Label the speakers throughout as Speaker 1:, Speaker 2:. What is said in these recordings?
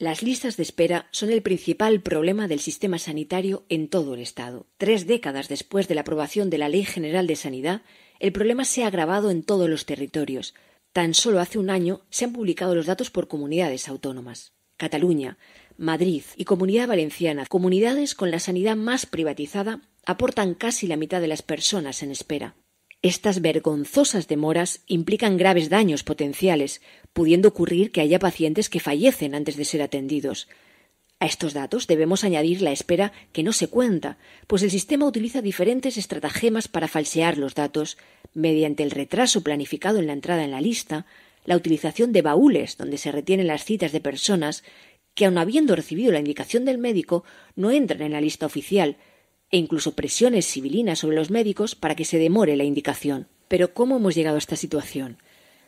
Speaker 1: Las listas de espera son el principal problema del sistema sanitario en todo el Estado. Tres décadas después de la aprobación de la Ley General de Sanidad, el problema se ha agravado en todos los territorios. Tan solo hace un año se han publicado los datos por comunidades autónomas. Cataluña, Madrid y Comunidad Valenciana, comunidades con la sanidad más privatizada, aportan casi la mitad de las personas en espera. Estas vergonzosas demoras implican graves daños potenciales, pudiendo ocurrir que haya pacientes que fallecen antes de ser atendidos. A estos datos debemos añadir la espera que no se cuenta, pues el sistema utiliza diferentes estratagemas para falsear los datos, mediante el retraso planificado en la entrada en la lista, la utilización de baúles donde se retienen las citas de personas que, aun habiendo recibido la indicación del médico, no entran en la lista oficial, e incluso presiones civilinas sobre los médicos para que se demore la indicación. Pero ¿cómo hemos llegado a esta situación?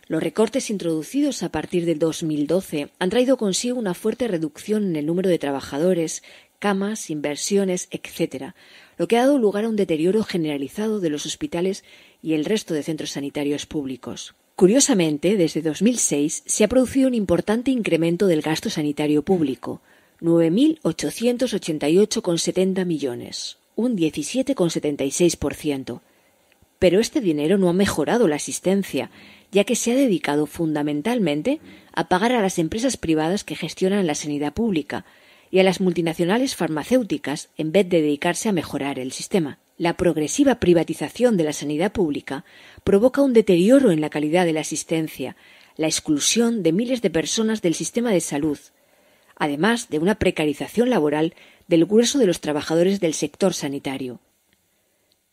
Speaker 1: Los recortes introducidos a partir del 2012 han traído consigo una fuerte reducción en el número de trabajadores, camas, inversiones, etc., lo que ha dado lugar a un deterioro generalizado de los hospitales y el resto de centros sanitarios públicos. Curiosamente, desde 2006 se ha producido un importante incremento del gasto sanitario público, 9.888,70 millones, un 17,76%. Pero este dinero no ha mejorado la asistencia, ya que se ha dedicado fundamentalmente a pagar a las empresas privadas que gestionan la sanidad pública y a las multinacionales farmacéuticas en vez de dedicarse a mejorar el sistema. La progresiva privatización de la sanidad pública provoca un deterioro en la calidad de la asistencia, la exclusión de miles de personas del sistema de salud, además de una precarización laboral del grueso de los trabajadores del sector sanitario.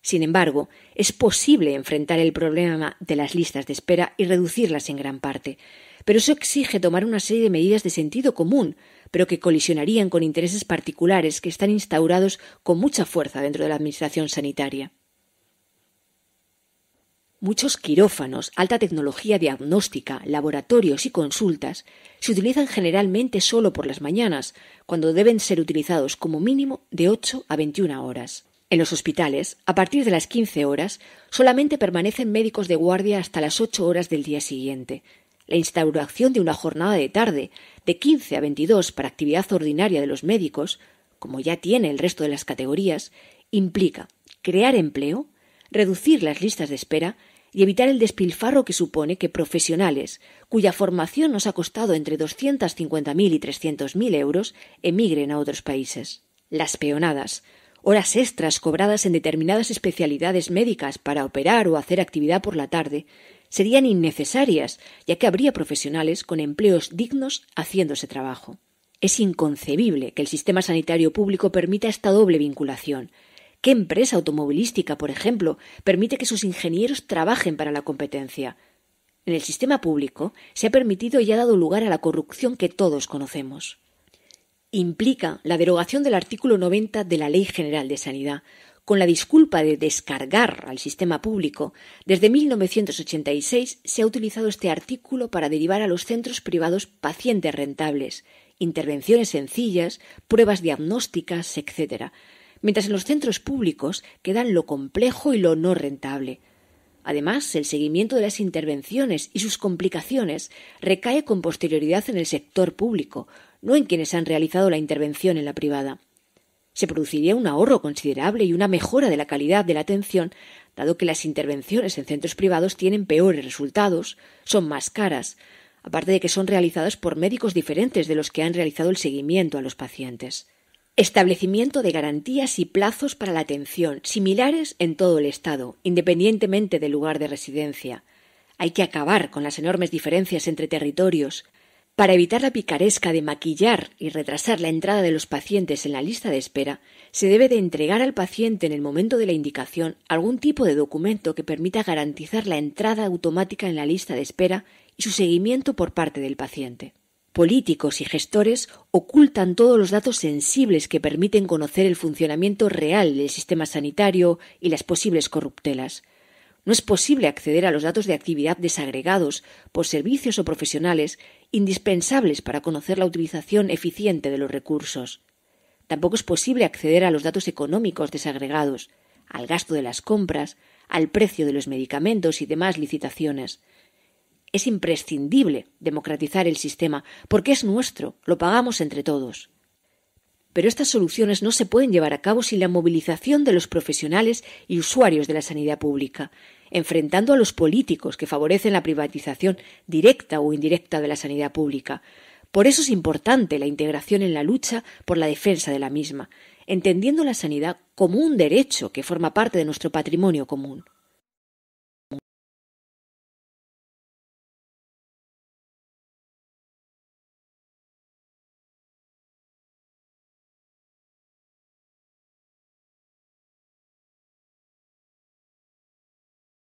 Speaker 1: Sin embargo, es posible enfrentar el problema de las listas de espera y reducirlas en gran parte, pero eso exige tomar una serie de medidas de sentido común, pero que colisionarían con intereses particulares que están instaurados con mucha fuerza dentro de la Administración sanitaria. Muchos quirófanos, alta tecnología diagnóstica, laboratorios y consultas se utilizan generalmente solo por las mañanas, cuando deben ser utilizados como mínimo de 8 a 21 horas. En los hospitales, a partir de las 15 horas, solamente permanecen médicos de guardia hasta las 8 horas del día siguiente. La instauración de una jornada de tarde de 15 a 22 para actividad ordinaria de los médicos, como ya tiene el resto de las categorías, implica crear empleo, reducir las listas de espera y evitar el despilfarro que supone que profesionales, cuya formación nos ha costado entre 250.000 y 300.000 euros, emigren a otros países. Las peonadas, horas extras cobradas en determinadas especialidades médicas para operar o hacer actividad por la tarde, serían innecesarias, ya que habría profesionales con empleos dignos haciéndose trabajo. Es inconcebible que el sistema sanitario público permita esta doble vinculación, ¿Qué empresa automovilística, por ejemplo, permite que sus ingenieros trabajen para la competencia? En el sistema público se ha permitido y ha dado lugar a la corrupción que todos conocemos. Implica la derogación del artículo 90 de la Ley General de Sanidad, con la disculpa de descargar al sistema público, desde 1986 se ha utilizado este artículo para derivar a los centros privados pacientes rentables, intervenciones sencillas, pruebas diagnósticas, etc., mientras en los centros públicos quedan lo complejo y lo no rentable. Además, el seguimiento de las intervenciones y sus complicaciones recae con posterioridad en el sector público, no en quienes han realizado la intervención en la privada. Se produciría un ahorro considerable y una mejora de la calidad de la atención, dado que las intervenciones en centros privados tienen peores resultados, son más caras, aparte de que son realizadas por médicos diferentes de los que han realizado el seguimiento a los pacientes. Establecimiento de garantías y plazos para la atención, similares en todo el Estado, independientemente del lugar de residencia. Hay que acabar con las enormes diferencias entre territorios. Para evitar la picaresca de maquillar y retrasar la entrada de los pacientes en la lista de espera, se debe de entregar al paciente en el momento de la indicación algún tipo de documento que permita garantizar la entrada automática en la lista de espera y su seguimiento por parte del paciente políticos y gestores ocultan todos los datos sensibles que permiten conocer el funcionamiento real del sistema sanitario y las posibles corruptelas. No es posible acceder a los datos de actividad desagregados por servicios o profesionales indispensables para conocer la utilización eficiente de los recursos. Tampoco es posible acceder a los datos económicos desagregados, al gasto de las compras, al precio de los medicamentos y demás licitaciones es imprescindible democratizar el sistema, porque es nuestro, lo pagamos entre todos. Pero estas soluciones no se pueden llevar a cabo sin la movilización de los profesionales y usuarios de la sanidad pública, enfrentando a los políticos que favorecen la privatización directa o indirecta de la sanidad pública. Por eso es importante la integración en la lucha por la defensa de la misma, entendiendo la sanidad como un derecho que forma parte de nuestro patrimonio común.